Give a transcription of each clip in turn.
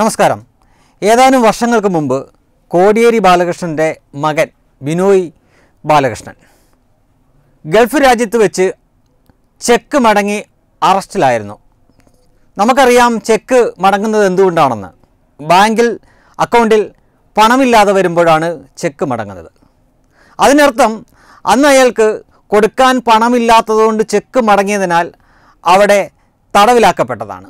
നമസ്കാരം ഏതാനും വർഷങ്ങൾക്ക് മുമ്പ് കോടിയേരി ബാലകൃഷ്ണൻ്റെ മകൻ ബിനോയ് ബാലകൃഷ്ണൻ ഗൾഫ് രാജ്യത്ത് വെച്ച് ചെക്ക് മടങ്ങി അറസ്റ്റിലായിരുന്നു നമുക്കറിയാം ചെക്ക് മടങ്ങുന്നത് എന്തുകൊണ്ടാണെന്ന് ബാങ്കിൽ അക്കൗണ്ടിൽ പണമില്ലാതെ വരുമ്പോഴാണ് ചെക്ക് മടങ്ങുന്നത് അതിനർത്ഥം അന്ന് അയാൾക്ക് കൊടുക്കാൻ പണമില്ലാത്തതുകൊണ്ട് ചെക്ക് മടങ്ങിയതിനാൽ അവിടെ തടവിലാക്കപ്പെട്ടതാണ്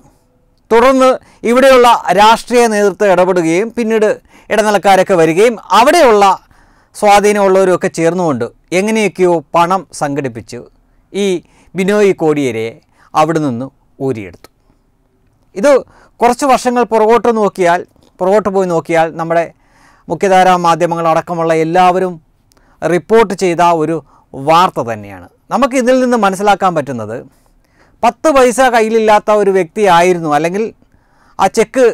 തുടർന്ന് ഇവിടെയുള്ള രാഷ്ട്രീയ നേതൃത്വം ഇടപെടുകയും പിന്നീട് ഇടനിലക്കാരൊക്കെ വരികയും അവിടെയുള്ള സ്വാധീനമുള്ളവരുമൊക്കെ ചേർന്നുകൊണ്ട് എങ്ങനെയൊക്കെയോ പണം സംഘടിപ്പിച്ച് ഈ ബിനോയ് കോടിയേരയെ അവിടെ നിന്ന് ഊരിയെടുത്തു ഇത് കുറച്ച് വർഷങ്ങൾ പുറകോട്ട് നോക്കിയാൽ പുറകോട്ട് പോയി നോക്കിയാൽ നമ്മുടെ മുഖ്യധാരാ മാധ്യമങ്ങളടക്കമുള്ള എല്ലാവരും റിപ്പോർട്ട് ചെയ്ത ഒരു വാർത്ത തന്നെയാണ് നമുക്ക് ഇതിൽ നിന്ന് മനസ്സിലാക്കാൻ പറ്റുന്നത് പത്ത് പൈസ കയ്യിലില്ലാത്ത ഒരു വ്യക്തിയായിരുന്നു അല്ലെങ്കിൽ ആ ചെക്ക്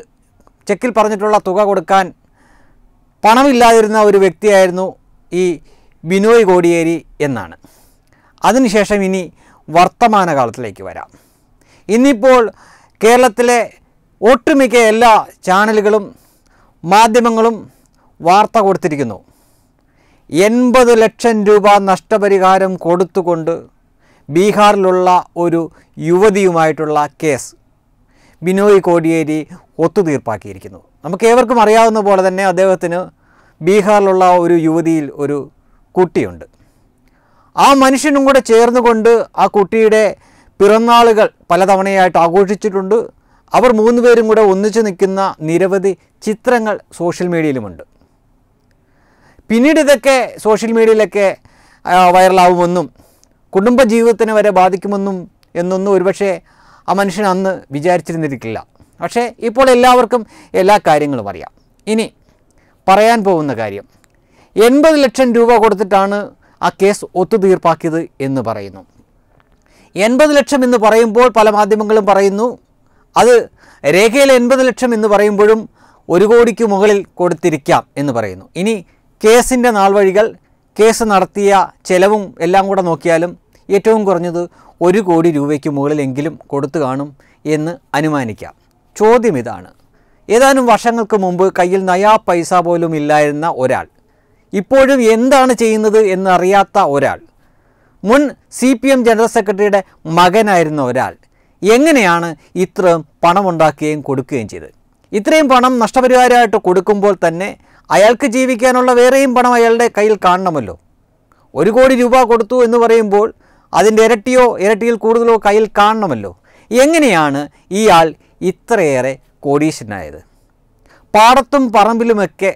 ചെക്കിൽ പറഞ്ഞിട്ടുള്ള തുക കൊടുക്കാൻ പണമില്ലാതിരുന്ന ഒരു വ്യക്തിയായിരുന്നു ഈ ബിനോയ് കോടിയേരി എന്നാണ് അതിനുശേഷം ഇനി വർത്തമാനകാലത്തിലേക്ക് വരാം ഇന്നിപ്പോൾ കേരളത്തിലെ ഒട്ടുമിക്ക എല്ലാ ചാനലുകളും മാധ്യമങ്ങളും വാർത്ത കൊടുത്തിരിക്കുന്നു എൺപത് ലക്ഷം രൂപ നഷ്ടപരിഹാരം കൊടുത്തുകൊണ്ട് ബീഹാറിലുള്ള ഒരു യുവതിയുമായിട്ടുള്ള കേസ് ബിനോയ് കോടിയേരി ഒത്തുതീർപ്പാക്കിയിരിക്കുന്നു നമുക്ക് ഏവർക്കും അറിയാവുന്ന പോലെ തന്നെ അദ്ദേഹത്തിന് ബീഹാറിലുള്ള ഒരു യുവതിയിൽ ഒരു കുട്ടിയുണ്ട് ആ മനുഷ്യനും കൂടെ ചേർന്നുകൊണ്ട് ആ കുട്ടിയുടെ പിറന്നാളുകൾ പലതവണയായിട്ട് ആഘോഷിച്ചിട്ടുണ്ട് അവർ മൂന്ന് പേരും കൂടെ ഒന്നിച്ചു നിൽക്കുന്ന നിരവധി ചിത്രങ്ങൾ സോഷ്യൽ മീഡിയയിലുമുണ്ട് പിന്നീട് ഇതൊക്കെ സോഷ്യൽ മീഡിയയിലൊക്കെ വൈറലാവുമെന്നും കുടുംബജീവിതത്തിന് വരെ ബാധിക്കുമെന്നും എന്നൊന്നും ഒരുപക്ഷെ ആ മനുഷ്യൻ അന്ന് വിചാരിച്ചിരുന്നിരിക്കില്ല പക്ഷേ ഇപ്പോൾ എല്ലാവർക്കും എല്ലാ കാര്യങ്ങളും അറിയാം ഇനി പറയാൻ പോകുന്ന കാര്യം എൺപത് ലക്ഷം രൂപ കൊടുത്തിട്ടാണ് ആ കേസ് ഒത്തുതീർപ്പാക്കിയത് എന്ന് പറയുന്നു എൺപത് ലക്ഷം എന്ന് പറയുമ്പോൾ പല മാധ്യമങ്ങളും പറയുന്നു അത് രേഖയിൽ എൺപത് ലക്ഷം എന്ന് പറയുമ്പോഴും ഒരു കോടിക്ക് മുകളിൽ കൊടുത്തിരിക്കാം എന്ന് പറയുന്നു ഇനി കേസിൻ്റെ വഴികൾ കേസ് നടത്തിയ ചെലവും എല്ലാം കൂടെ നോക്കിയാലും ഏറ്റവും കുറഞ്ഞത് ഒരു കോടി രൂപയ്ക്ക് മുകളിലെങ്കിലും കൊടുത്തു കാണും എന്ന് അനുമാനിക്കാം ചോദ്യം ഇതാണ് ഏതാനും വർഷങ്ങൾക്ക് മുമ്പ് കയ്യിൽ നയാ പൈസ പോലും ഇല്ലായിരുന്ന ഒരാൾ ഇപ്പോഴും എന്താണ് ചെയ്യുന്നത് എന്നറിയാത്ത ഒരാൾ മുൻ സി പി എം ജനറൽ സെക്രട്ടറിയുടെ മകനായിരുന്ന ഒരാൾ എങ്ങനെയാണ് ഇത്രയും പണമുണ്ടാക്കുകയും കൊടുക്കുകയും ചെയ്തത് ഇത്രയും പണം നഷ്ടപരിഹാരമായിട്ട് കൊടുക്കുമ്പോൾ തന്നെ അയാൾക്ക് ജീവിക്കാനുള്ള വേറെയും പണം അയാളുടെ കയ്യിൽ കാണണമല്ലോ ഒരു കോടി രൂപ കൊടുത്തു എന്ന് പറയുമ്പോൾ അതിൻ്റെ ഇരട്ടിയോ ഇരട്ടിയിൽ കൂടുതലോ കയ്യിൽ കാണണമല്ലോ എങ്ങനെയാണ് ഇയാൾ ഇത്രയേറെ കോടീശനായത് പാടത്തും പറമ്പിലുമൊക്കെ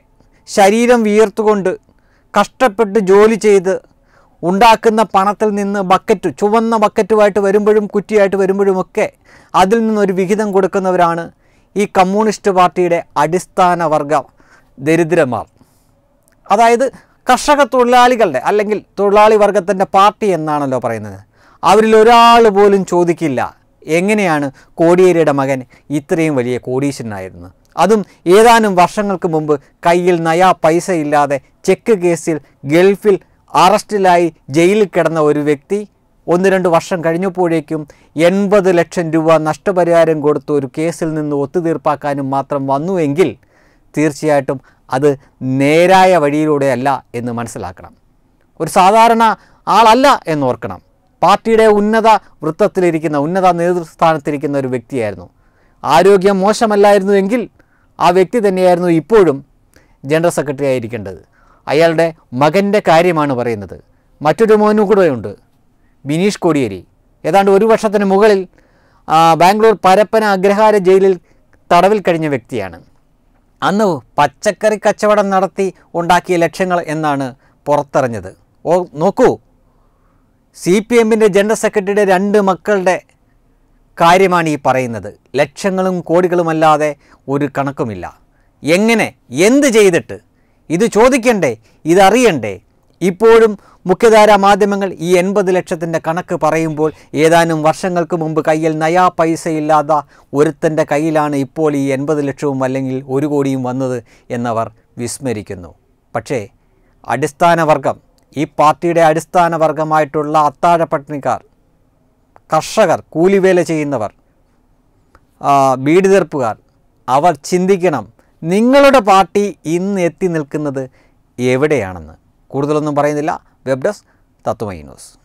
ശരീരം വിയർത്തുകൊണ്ട് കഷ്ടപ്പെട്ട് ജോലി ചെയ്ത് ഉണ്ടാക്കുന്ന പണത്തിൽ നിന്ന് ബക്കറ്റ് ചുവന്ന ബക്കറ്റുമായിട്ട് വരുമ്പോഴും കുറ്റിയായിട്ട് വരുമ്പോഴുമൊക്കെ അതിൽ നിന്നൊരു വിഹിതം കൊടുക്കുന്നവരാണ് ഈ കമ്മ്യൂണിസ്റ്റ് പാർട്ടിയുടെ അടിസ്ഥാന വർഗം ദരിദ്രന്മാർ അതായത് കർഷക തൊഴിലാളികളുടെ അല്ലെങ്കിൽ തൊഴിലാളി വർഗത്തിൻ്റെ പാർട്ടി എന്നാണല്ലോ പറയുന്നത് അവരിൽ ഒരാൾ പോലും ചോദിക്കില്ല എങ്ങനെയാണ് കോടിയേരിയുടെ മകൻ ഇത്രയും വലിയ കോടീശ്വരനായിരുന്നു അതും ഏതാനും വർഷങ്ങൾക്ക് മുമ്പ് കയ്യിൽ നയാ പൈസ ഇല്ലാതെ ചെക്ക് കേസിൽ ഗൾഫിൽ അറസ്റ്റിലായി ജയിലിൽ കിടന്ന ഒരു വ്യക്തി ഒന്ന് രണ്ട് വർഷം കഴിഞ്ഞപ്പോഴേക്കും എൺപത് ലക്ഷം രൂപ നഷ്ടപരിഹാരം കൊടുത്ത് ഒരു കേസിൽ നിന്ന് ഒത്തുതീർപ്പാക്കാനും മാത്രം വന്നുവെങ്കിൽ തീർച്ചയായിട്ടും അത് നേരായ വഴിയിലൂടെയല്ല എന്ന് മനസ്സിലാക്കണം ഒരു സാധാരണ ആളല്ല എന്നോർക്കണം പാർട്ടിയുടെ ഉന്നത വൃത്തത്തിലിരിക്കുന്ന ഉന്നത നേതൃസ്ഥാനത്തിരിക്കുന്ന ഒരു വ്യക്തിയായിരുന്നു ആരോഗ്യം മോശമല്ലായിരുന്നു എങ്കിൽ ആ വ്യക്തി തന്നെയായിരുന്നു ഇപ്പോഴും ജനറൽ സെക്രട്ടറി ആയിരിക്കേണ്ടത് അയാളുടെ മകൻ്റെ കാര്യമാണ് പറയുന്നത് മറ്റൊരു മോനും കൂടെയുണ്ട് ബിനീഷ് കോടിയേരി ഏതാണ്ട് ഒരു വർഷത്തിന് മുകളിൽ ബാംഗ്ലൂർ പരപ്പന അഗ്രഹാര ജയിലിൽ തടവിൽ കഴിഞ്ഞ വ്യക്തിയാണ് അന്ന് പച്ചക്കറി കച്ചവടം നടത്തി ഉണ്ടാക്കിയ ലക്ഷ്യങ്ങൾ എന്നാണ് പുറത്തിറഞ്ഞത് ഓ നോക്കൂ സി പി എമ്മിൻ്റെ ജനറൽ സെക്രട്ടറിയുടെ രണ്ട് മക്കളുടെ കാര്യമാണ് ഈ പറയുന്നത് ലക്ഷങ്ങളും കോടികളുമല്ലാതെ ഒരു കണക്കുമില്ല എങ്ങനെ എന്ത് ചെയ്തിട്ട് ഇത് ചോദിക്കണ്ടേ ഇതറിയണ്ടേ ഇപ്പോഴും മുഖ്യധാരാ മാധ്യമങ്ങൾ ഈ എൺപത് ലക്ഷത്തിൻ്റെ കണക്ക് പറയുമ്പോൾ ഏതാനും വർഷങ്ങൾക്ക് മുമ്പ് കയ്യിൽ നയാ പൈസയില്ലാത്ത ഒരുത്തൻ്റെ കയ്യിലാണ് ഇപ്പോൾ ഈ എൺപത് ലക്ഷവും അല്ലെങ്കിൽ ഒരു കോടിയും വന്നത് എന്നവർ വിസ്മരിക്കുന്നു പക്ഷേ അടിസ്ഥാനവർഗം ഈ പാർട്ടിയുടെ വർഗമായിട്ടുള്ള അത്താഴപട്ടണിക്കാർ കർഷകർ കൂലിവേല ചെയ്യുന്നവർ തീർപ്പുകാർ അവർ ചിന്തിക്കണം നിങ്ങളുടെ പാർട്ടി ഇന്ന് എത്തി നിൽക്കുന്നത് എവിടെയാണെന്ന് കൂടുതലൊന്നും പറയുന്നില്ല web does